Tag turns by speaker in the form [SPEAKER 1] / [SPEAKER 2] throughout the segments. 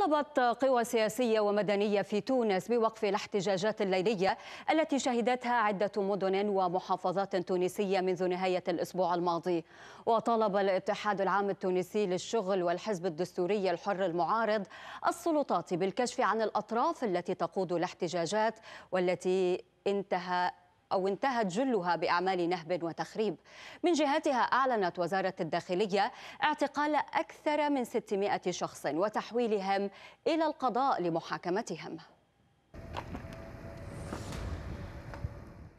[SPEAKER 1] طالبت قوى سياسية ومدنية في تونس بوقف الاحتجاجات الليلية التي شهدتها عدة مدن ومحافظات تونسية منذ نهاية الأسبوع الماضي وطالب الاتحاد العام التونسي للشغل والحزب الدستوري الحر المعارض السلطات بالكشف عن الأطراف التي تقود الاحتجاجات والتي انتهى أو انتهت جلها بأعمال نهب وتخريب من جهتها أعلنت وزارة الداخلية اعتقال أكثر من 600 شخص وتحويلهم إلى القضاء لمحاكمتهم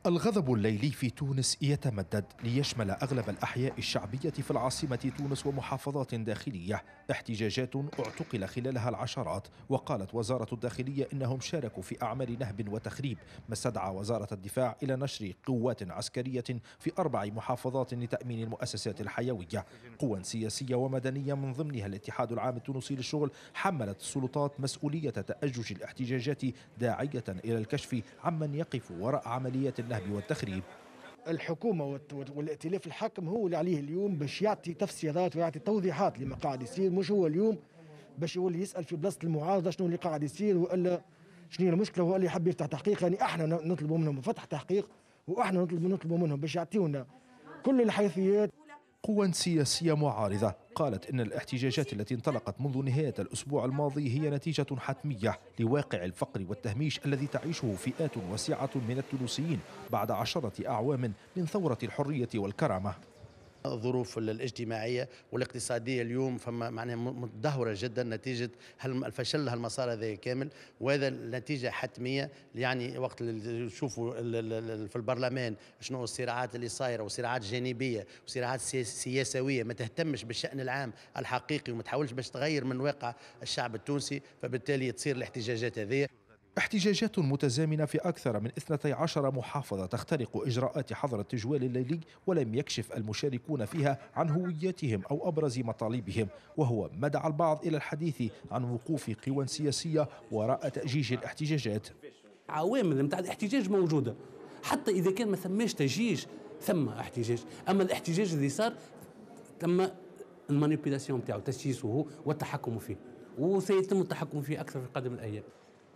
[SPEAKER 2] الغضب الليلي في تونس يتمدد ليشمل اغلب الاحياء الشعبيه في العاصمه تونس ومحافظات داخليه، احتجاجات اعتقل خلالها العشرات، وقالت وزاره الداخليه انهم شاركوا في اعمال نهب وتخريب، ما استدعى وزاره الدفاع الى نشر قوات عسكريه في اربع محافظات لتامين المؤسسات الحيويه، قوى سياسيه ومدنيه من ضمنها الاتحاد العام التونسي للشغل حملت السلطات مسؤوليه تاجج الاحتجاجات داعيه الى الكشف عمن يقف وراء عمليات والنهب والتخريب الحكومة والائتلاف الحاكم هو اللي عليه اليوم باش يعطي تفسيرات ويعطي توضيحات لما قاعد يصير مش هو اليوم باش يولي يسأل في بلاصة المعارضة شنو اللي قاعد يصير وإلا شنو هي المشكلة وإلا يحب يفتح تحقيق يعني احنا نطلبوا منهم فتح تحقيق واحنا نطلبوا نطلبوا منهم باش يعطيونا كل الحيثيات قوى سياسية معارضة قالت إن الاحتجاجات التي انطلقت منذ نهاية الأسبوع الماضي هي نتيجة حتمية لواقع الفقر والتهميش الذي تعيشه فئات واسعة من التونسيين بعد عشرة أعوام من ثورة الحرية والكرامة الظروف الاجتماعيه والاقتصاديه اليوم فما معناها متدهوره جدا نتيجه الفشل هالمسار هذا كامل وهذا نتيجه حتميه يعني وقت اللي نشوفوا في البرلمان شنو الصراعات اللي صايره وصراعات جانبيه وصراعات سياسويه ما تهتمش بالشان العام الحقيقي وما تحاولش باش تغير من واقع الشعب التونسي فبالتالي تصير الاحتجاجات هذه احتجاجات متزامنة في أكثر من 12 محافظة تخترق إجراءات حظر التجوال الليلي ولم يكشف المشاركون فيها عن هويتهم أو أبرز مطالبهم وهو ما دعا البعض إلى الحديث عن وقوف قوى سياسية وراء تأجيج الاحتجاجات عوامل نتاع
[SPEAKER 3] الاحتجاج موجودة حتى إذا كان ما ثماش تأجيج ثم احتجاج أما الاحتجاج اللي صار تم المانيبيلاسيون نتاعو تسييسه والتحكم فيه وسيتم التحكم فيه أكثر في قادم الأيام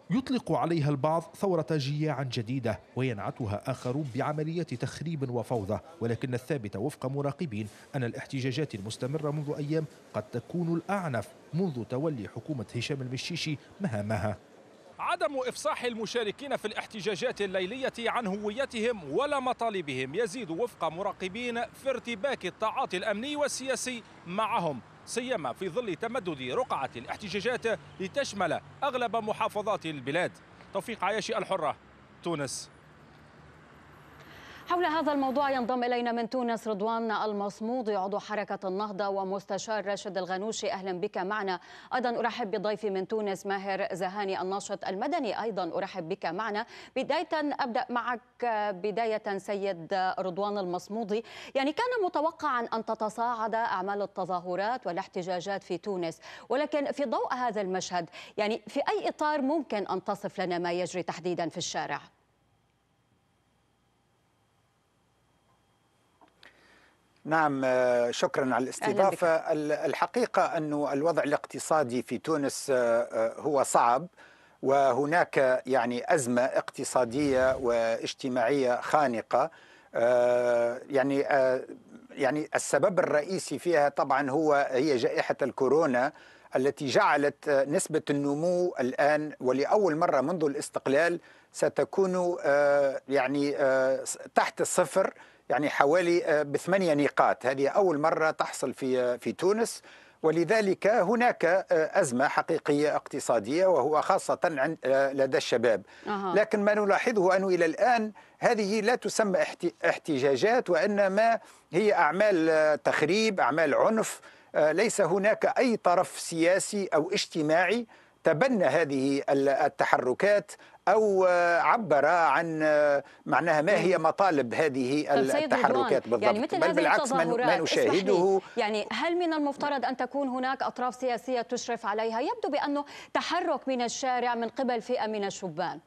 [SPEAKER 2] يطلق عليها البعض ثورة جياع جديدة وينعتها آخرون بعملية تخريب وفوضى ولكن الثابت وفق مراقبين أن الاحتجاجات المستمرة منذ أيام قد تكون الأعنف منذ تولي حكومة هشام المشيشي مهامها عدم افصاح المشاركين في الاحتجاجات الليليه عن هويتهم ولا مطالبهم يزيد وفق مراقبين في ارتباك التعاطي الامني والسياسي معهم سيما في ظل تمدد رقعة الاحتجاجات لتشمل أغلب محافظات البلاد توفيق عياشي الحرة تونس
[SPEAKER 1] حول هذا الموضوع ينضم إلينا من تونس رضوان المصمود عضو حركة النهضة ومستشار راشد الغنوشي أهلا بك معنا أيضا أرحب بضيفي من تونس ماهر زهاني الناشط المدني أيضا أرحب بك معنا بداية أبدأ معك بداية سيد رضوان المصمودي يعني كان متوقعا أن تتصاعد أعمال التظاهرات والاحتجاجات في تونس ولكن في ضوء هذا المشهد يعني في أي إطار ممكن أن تصف لنا ما يجري تحديدا في الشارع؟
[SPEAKER 4] نعم آه، شكرا على الاستضافة الحقيقة أن الوضع الاقتصادي في تونس آه، آه، هو صعب وهناك يعني أزمة اقتصادية واجتماعية خانقة يعني يعني السبب الرئيسي فيها طبعا هو هي جائحة الكورونا التي جعلت نسبة النمو الآن ولأول مرة منذ الاستقلال ستكون يعني تحت الصفر يعني حوالي آه، بثمانية نقاط هذه أول مرة تحصل في آه، في تونس ولذلك هناك آه، أزمة حقيقية اقتصادية وهو خاصة عند لدى الشباب لكن ما نلاحظه أنه إلى الآن هذه لا تسمى احتجاجات وإنما هي أعمال تخريب أعمال عنف ليس هناك أي طرف سياسي أو اجتماعي تبنى هذه التحركات او عبر عن معناها ما هي مطالب هذه التحركات بالضبط يعني مثل بل بالعكس ما نشاهده
[SPEAKER 1] يعني هل من المفترض ان تكون هناك اطراف سياسيه تشرف عليها يبدو بانه تحرك من الشارع من قبل فئه من الشبان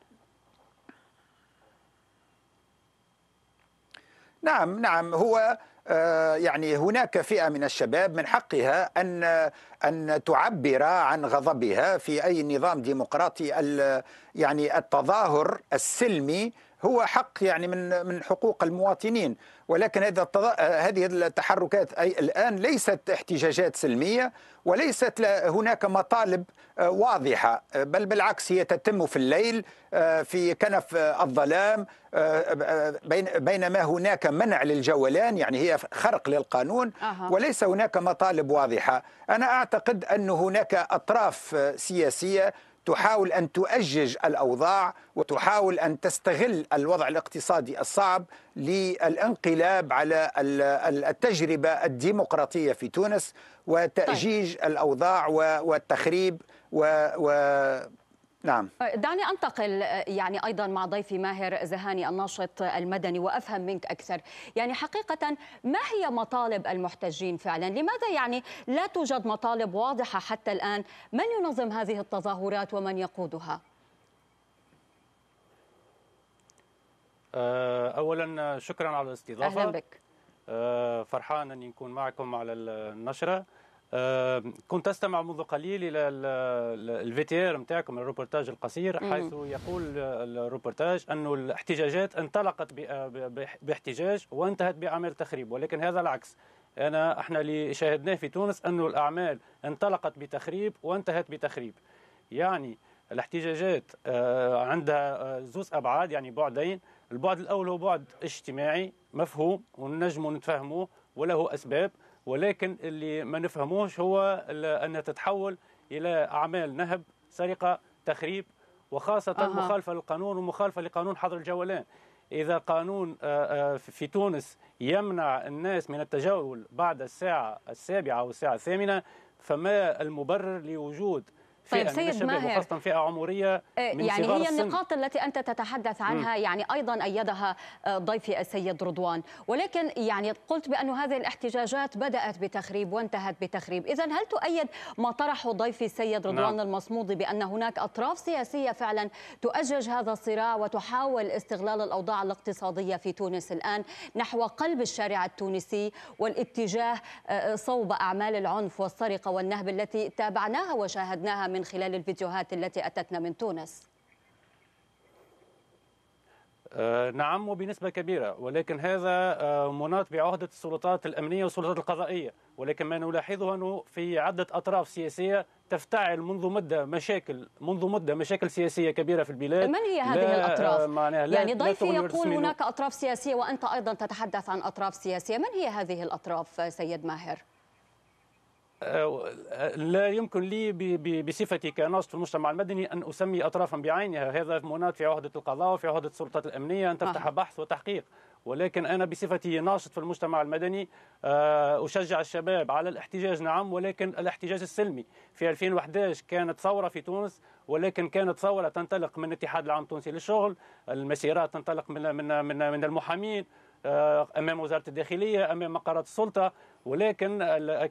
[SPEAKER 4] نعم نعم هو آه، يعني هناك فئه من الشباب من حقها ان ان تعبر عن غضبها في اي نظام ديمقراطي يعني التظاهر السلمي هو حق يعني من من حقوق المواطنين ولكن هذا هذه التحركات أي الآن ليست احتجاجات سلمية وليست هناك مطالب آه، واضحة آه، بل بالعكس هي تتم في الليل آه، في كنف الظلام بينما هناك منع للجولان يعني هي خرق للقانون وليس هناك مطالب واضحة أنا أعتقد أن هناك أطراف سياسية تحاول ان تؤجج الاوضاع وتحاول ان تستغل الوضع الاقتصادي الصعب للانقلاب على التجربه الديمقراطيه في تونس وتاجيج طيب. الاوضاع والتخريب و, و... نعم
[SPEAKER 1] أه، دعني انتقل أه، يعني ايضا مع ضيفي ماهر زهاني الناشط المدني وافهم منك اكثر، يعني حقيقه ما هي مطالب المحتجين فعلا؟ لماذا يعني لا توجد مطالب واضحه حتى الان؟ من ينظم هذه التظاهرات ومن يقودها؟
[SPEAKER 3] أه، اولا شكرا على الاستضافه اهلا بك فرحان اني نكون معكم على النشره كنت استمع منذ قليل الى الفي تي ار نتاعكم الروبورتاج القصير حيث يقول الروبورتاج انه الاحتجاجات انطلقت باحتجاج وانتهت باعمال تخريب ولكن هذا العكس انا احنا اللي شاهدناه في تونس انه الاعمال انطلقت بتخريب وانتهت بتخريب يعني الاحتجاجات آه، عندها آه، زوز ابعاد يعني بعدين البعد الاول هو بعد اجتماعي مفهوم ونجم نتفهموه وله اسباب ولكن اللي ما نفهموش هو أن تتحول إلى أعمال نهب سرقة تخريب وخاصة أه. مخالفة للقانون ومخالفة لقانون حظر الجولان إذا قانون آه، آه، في تونس يمنع الناس من التجول بعد الساعة السابعة أو الساعة الثامنة فما المبرر لوجود
[SPEAKER 1] طيب سيد ماهر خاصة
[SPEAKER 3] فئة عمرية آه، من يعني هي النقاط
[SPEAKER 1] التي أنت تتحدث عنها م. يعني أيضا أيدها آه، ضيفي السيد رضوان ولكن يعني قلت بأن هذه الاحتجاجات بدأت بتخريب وانتهت بتخريب إذا هل تؤيد ما طرحه ضيفي السيد رضوان نعم. المصمودي بأن هناك أطراف سياسية فعلا تؤجج هذا الصراع وتحاول استغلال الأوضاع الاقتصادية في تونس الآن نحو قلب الشارع التونسي والاتجاه آه، صوب أعمال العنف والسرقة والنهب التي تابعناها وشاهدناها من من خلال الفيديوهات التي أتتنا من تونس
[SPEAKER 3] آه، نعم وبنسبة كبيرة ولكن هذا آه، مناط بعهدة السلطات الأمنية والسلطات القضائية ولكن ما نلاحظه أنه في عدة أطراف سياسية تفتعل منذ مدة مشاكل منذ مدة مشاكل سياسية كبيرة في البلاد من هي هذه آه، الأطراف؟ يعني لا يعني ضيفي يقول هناك
[SPEAKER 1] أطراف سياسية وأنت أيضا تتحدث عن أطراف سياسية من هي هذه الأطراف سيد ماهر؟
[SPEAKER 3] آه، لا يمكن لي بصفتي كناشط في المجتمع المدني ان اسمي اطرافا بعينها، هذا مناط في عهده القضاء وفي عهده السلطات الامنيه ان آه. تفتح بحث وتحقيق، ولكن انا بصفتي ناشط في المجتمع المدني آه، اشجع الشباب على الاحتجاج نعم ولكن الاحتجاج السلمي، في 2011 كانت ثوره في تونس ولكن كانت ثوره تنطلق من الاتحاد العام التونسي للشغل، المسيرات تنطلق من من من, من المحامين امام وزاره الداخليه، امام مقرات السلطه، ولكن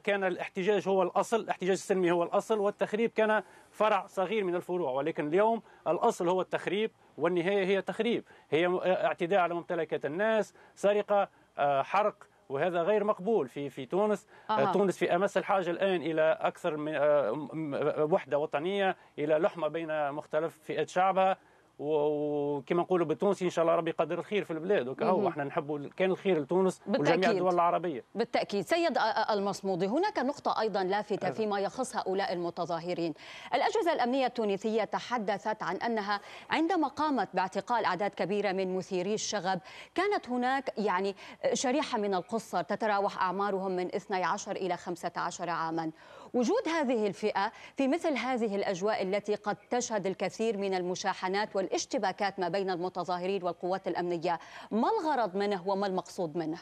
[SPEAKER 3] كان الاحتجاج هو الأصل الاحتجاج السلمي هو الأصل والتخريب كان فرع صغير من الفروع ولكن اليوم الأصل هو التخريب والنهاية هي تخريب هي اعتداء على ممتلكات الناس سرقة آه، حرق وهذا غير مقبول في في تونس آه. تونس في امس الحاجه الان الى اكثر من آه، وحده وطنيه الى لحمه بين مختلف فئات شعبها وكما نقولوا بالتونسي ان شاء الله ربي يقدر الخير في البلاد وكهو احنا نحبوا كان الخير لتونس وجميع الدول العربيه
[SPEAKER 1] بالتاكيد سيد المصمودي هناك نقطه ايضا لافته فيما يخص هؤلاء المتظاهرين الاجهزه الامنيه التونسيه تحدثت عن انها عندما قامت باعتقال اعداد كبيره من مثيري الشغب كانت هناك يعني شريحه من القصر تتراوح اعمارهم من 12 الى 15 عاما وجود هذه الفئة في مثل هذه الأجواء التي قد تشهد الكثير من المشاحنات والاشتباكات ما بين المتظاهرين والقوات الأمنية ما الغرض منه وما المقصود منه؟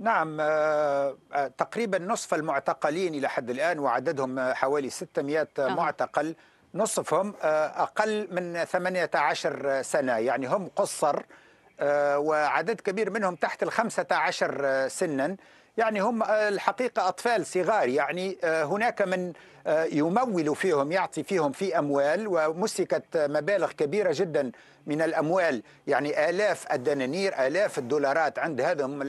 [SPEAKER 4] نعم آه، آه، تقريبا نصف المعتقلين إلى حد الآن وعددهم آه، حوالي 600 أه. معتقل نصفهم أقل من 18 سنة يعني هم قصر آه، وعدد كبير منهم تحت ال 15 آه، سنا يعني هم آه، الحقيقة أطفال صغار يعني هناك من يمول فيهم يعطي فيهم في أموال ومسكت مبالغ كبيرة جدا من الأموال يعني آلاف الدنانير آلاف الدولارات عند هذم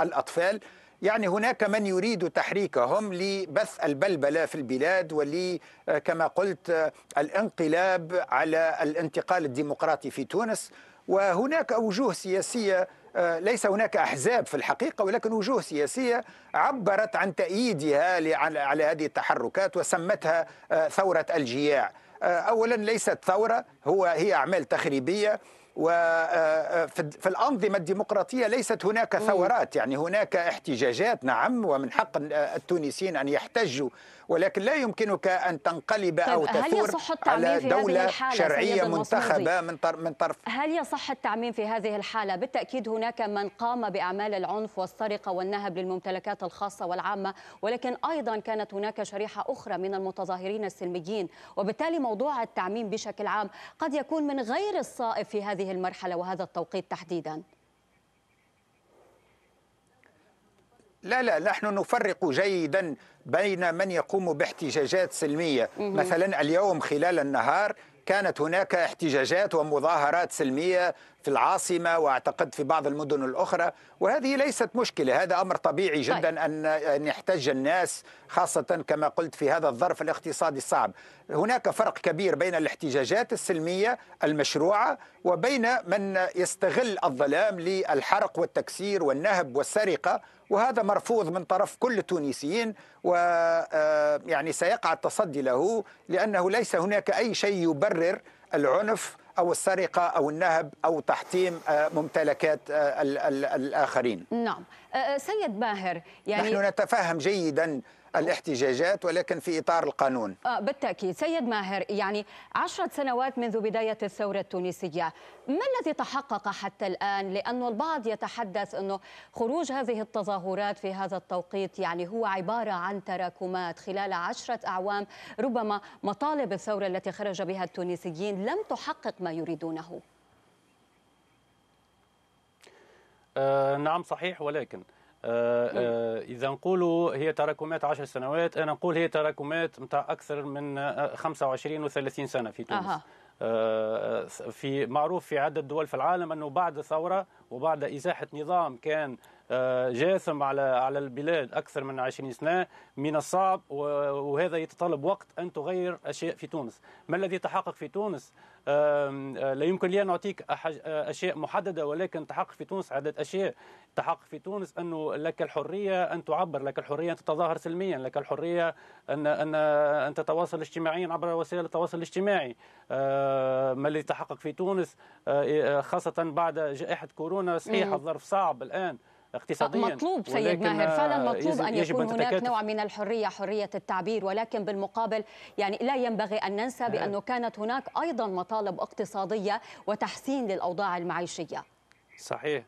[SPEAKER 4] الأطفال يعني هناك من يريد تحريكهم لبث البلبلة في البلاد ولي كما قلت الانقلاب على الانتقال الديمقراطي في تونس وهناك وجوه سياسيه آه، ليس هناك احزاب في الحقيقه ولكن وجوه سياسيه عبرت عن تأييدها على هذه التحركات وسمتها آه، ثوره الجياع. آه، اولا ليست ثوره هو هي اعمال تخريبيه وفي الأنظمة الديمقراطية ليست هناك ثورات يعني هناك احتجاجات نعم ومن حق التونسيين أن يحتجوا ولكن لا يمكنك أن تنقلب طيب، أو تثور على دولة شرعية منتخبة من طرف من طرف
[SPEAKER 1] هل يصح التعميم في هذه الحالة؟ بالتأكيد هناك من قام بأعمال العنف والسرقة والنهب للممتلكات الخاصة والعامة ولكن أيضا كانت هناك شريحة أخرى من المتظاهرين السلميين وبالتالي موضوع التعميم بشكل عام قد يكون من غير الصائب في هذه المرحلة وهذا التوقيت تحديداً
[SPEAKER 4] لا لا نحن نفرق جيدا بين من يقوم باحتجاجات سلميه مثلا اليوم خلال النهار كانت هناك احتجاجات ومظاهرات سلميه في العاصمة وأعتقد في بعض المدن الأخرى وهذه ليست مشكلة هذا أمر طبيعي طيب. جدا أن أن يحتج الناس خاصة كما قلت في هذا الظرف الاقتصادي الصعب هناك فرق كبير بين الاحتجاجات السلمية المشروعة وبين من يستغل الظلام للحرق والتكسير والنهب والسرقة وهذا مرفوض من طرف كل التونسيين و آه، يعني سيقع التصدي له لأنه ليس هناك أي شيء يبرر العنف أو السرقة أو النهب أو تحطيم آه، ممتلكات آه، الآخرين
[SPEAKER 1] نعم آه، سيد ماهر يعني نحن
[SPEAKER 4] نتفهم جيدا الاحتجاجات ولكن في إطار القانون
[SPEAKER 1] آه بالتأكيد سيد ماهر يعني عشرة سنوات منذ بداية الثورة التونسية ما الذي تحقق حتى الآن لأنه البعض يتحدث أنه خروج هذه التظاهرات في هذا التوقيت يعني هو عبارة عن تراكمات خلال عشرة أعوام ربما مطالب الثورة التي خرج بها التونسيين لم تحقق ما يريدونه
[SPEAKER 3] آه نعم صحيح ولكن آه، آه، اذا نقولوا هي تراكمات 10 سنوات انا نقول هي تراكمات نتاع اكثر من 25 آه، و30 سنه في تونس أه. في معروف في عدد دول في العالم انه بعد الثوره وبعد ازاحه نظام كان جاثم على على البلاد اكثر من 20 سنه من الصعب وهذا يتطلب وقت ان تغير اشياء في تونس ما الذي تحقق في تونس آه، لا يمكن لي ان اعطيك آه، اشياء محدده ولكن تحقق في تونس عده اشياء تحقق في تونس انه لك الحريه ان تعبر لك الحريه ان تتظاهر سلميا لك الحريه ان ان ان تتواصل اجتماعيا عبر وسائل التواصل الاجتماعي آه، ما الذي تحقق في تونس خاصه بعد جائحه كورونا صحيح الظرف صعب الان اقتصاديا مطلوب سيد ماهر فعلا مطلوب ان يكون أن هناك نوع
[SPEAKER 1] من الحريه حريه التعبير ولكن بالمقابل يعني لا ينبغي ان ننسى آه. بانه كانت هناك ايضا مطالب اقتصاديه وتحسين للاوضاع المعيشيه
[SPEAKER 3] صحيح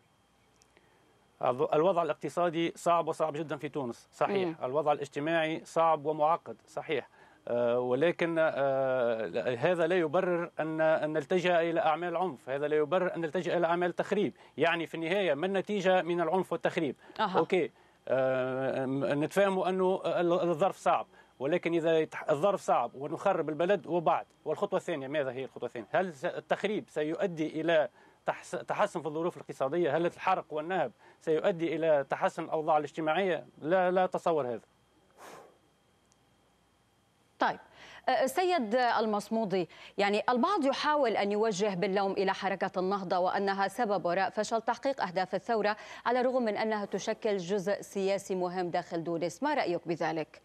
[SPEAKER 3] الوضع الاقتصادي صعب وصعب جدا في تونس صحيح م. الوضع الاجتماعي صعب ومعقد صحيح آه، ولكن آه، هذا لا يبرر أن نلتجأ إلى أعمال عنف هذا لا يبرر أن نلتجأ إلى أعمال تخريب يعني في النهاية ما النتيجة من العنف والتخريب أه. أوكي نتفاهم أنه الظرف صعب ولكن اذا الظرف صعب ونخرب البلد وبعد والخطوه الثانيه ماذا هي الخطوه الثانيه؟ هل التخريب سيؤدي الى تحسن في الظروف الاقتصاديه؟ هل الحرق والنهب سيؤدي الى تحسن الاوضاع الاجتماعيه؟ لا لا اتصور هذا.
[SPEAKER 1] طيب سيد المصمودي يعني البعض يحاول أن يوجه باللوم إلى حركة النهضة وأنها سبب وراء فشل تحقيق أهداف الثورة على الرغم من أنها تشكل جزء سياسي مهم داخل دوليس ما رأيك بذلك؟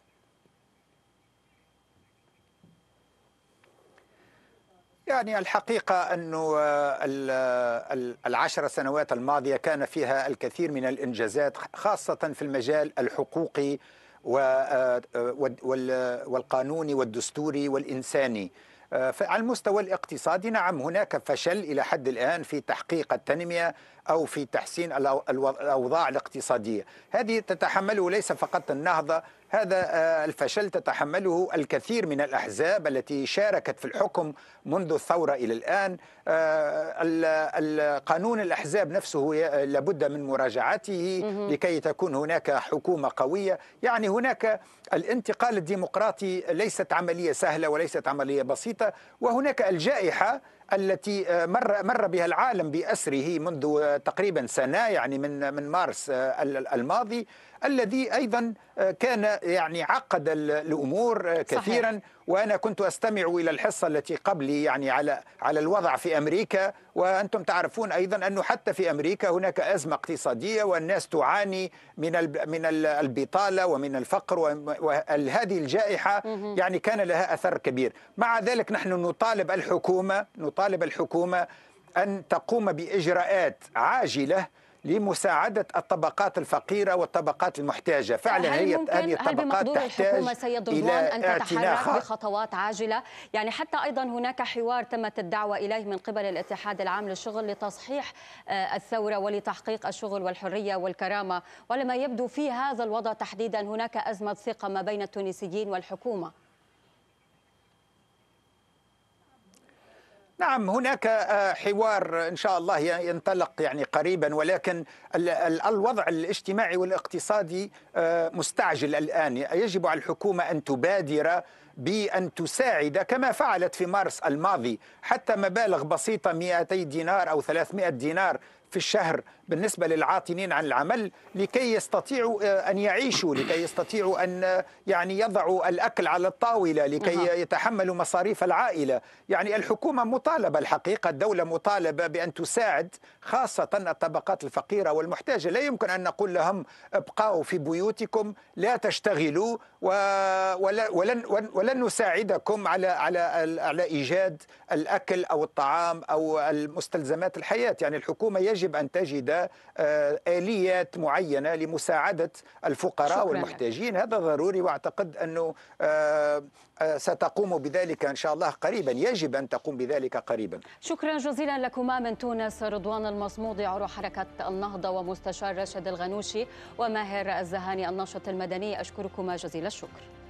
[SPEAKER 4] يعني الحقيقة أن آه، العشر سنوات الماضية كان فيها الكثير من الإنجازات خاصة في المجال الحقوقي آه، والقانوني والدستوري والإنساني آه، على المستوى الاقتصادي نعم هناك فشل إلى حد الآن في تحقيق التنمية أو في تحسين الأوضاع الاقتصادية هذه تتحمله ليس فقط النهضة هذا آه، الفشل تتحمله الكثير من الأحزاب التي شاركت في الحكم منذ الثورة إلى الآن آه، قانون الأحزاب نفسه لابد من مراجعته لكي تكون هناك حكومة قوية يعني هناك الانتقال الديمقراطي ليست عملية سهلة وليست عملية بسيطة وهناك الجائحة التي آه، مر مر بها العالم باسره منذ آه، تقريبا سنه يعني من آه، من مارس الماضي الذي ايضا كان يعني عقد الامور كثيرا صحيح. وانا كنت استمع الى الحصه التي قبلي يعني على على الوضع في امريكا وانتم تعرفون ايضا انه حتى في امريكا هناك ازمه اقتصاديه والناس تعاني من من البطاله ومن الفقر وهذه الجائحه يعني كان لها اثر كبير مع ذلك نحن نطالب الحكومه نطالب الحكومه ان تقوم باجراءات عاجله لمساعدة الطبقات الفقيرة والطبقات المحتاجة فعلا هي هذه الطبقات تحتاج إلى أن تتحرك
[SPEAKER 1] بخطوات عاجلة يعني حتى أيضا هناك حوار تمت الدعوة إليه من قبل الاتحاد العام للشغل لتصحيح آه، الثورة ولتحقيق الشغل والحرية والكرامة ولما يبدو في هذا الوضع تحديدا هناك أزمة ثقة ما بين التونسيين والحكومة
[SPEAKER 4] نعم هناك آه، حوار ان شاء الله ينطلق يعني قريبا ولكن الوضع الاجتماعي والاقتصادي آه، مستعجل الان يجب على الحكومه ان تبادر بأن تساعد كما فعلت في مارس الماضي حتى مبالغ بسيطة 200 دينار أو 300 دينار في الشهر بالنسبة للعاطلين عن العمل لكي يستطيعوا آه، أن يعيشوا لكي يستطيعوا أن آه، يعني يضعوا الأكل على الطاولة لكي يتحملوا مصاريف العائلة يعني الحكومة مطالبة الحقيقة الدولة مطالبة بأن تساعد خاصة الطبقات الفقيرة والمحتاجة لا يمكن أن نقول لهم ابقوا في بيوتكم لا تشتغلوا ولن, ولن نساعدكم على, على, على إيجاد الأكل أو الطعام أو المستلزمات الحياة يعني الحكومة يجب أن تجد آه، اليات معينه لمساعده الفقراء والمحتاجين هذا ضروري واعتقد انه آه، آه، ستقوم بذلك ان شاء الله قريبا يجب ان تقوم بذلك قريبا
[SPEAKER 1] شكرا جزيلا لكما من تونس رضوان المصمودي عرو حركه النهضه ومستشار راشد الغنوشي وماهر الزهاني الناشط المدني اشكركما جزيل الشكر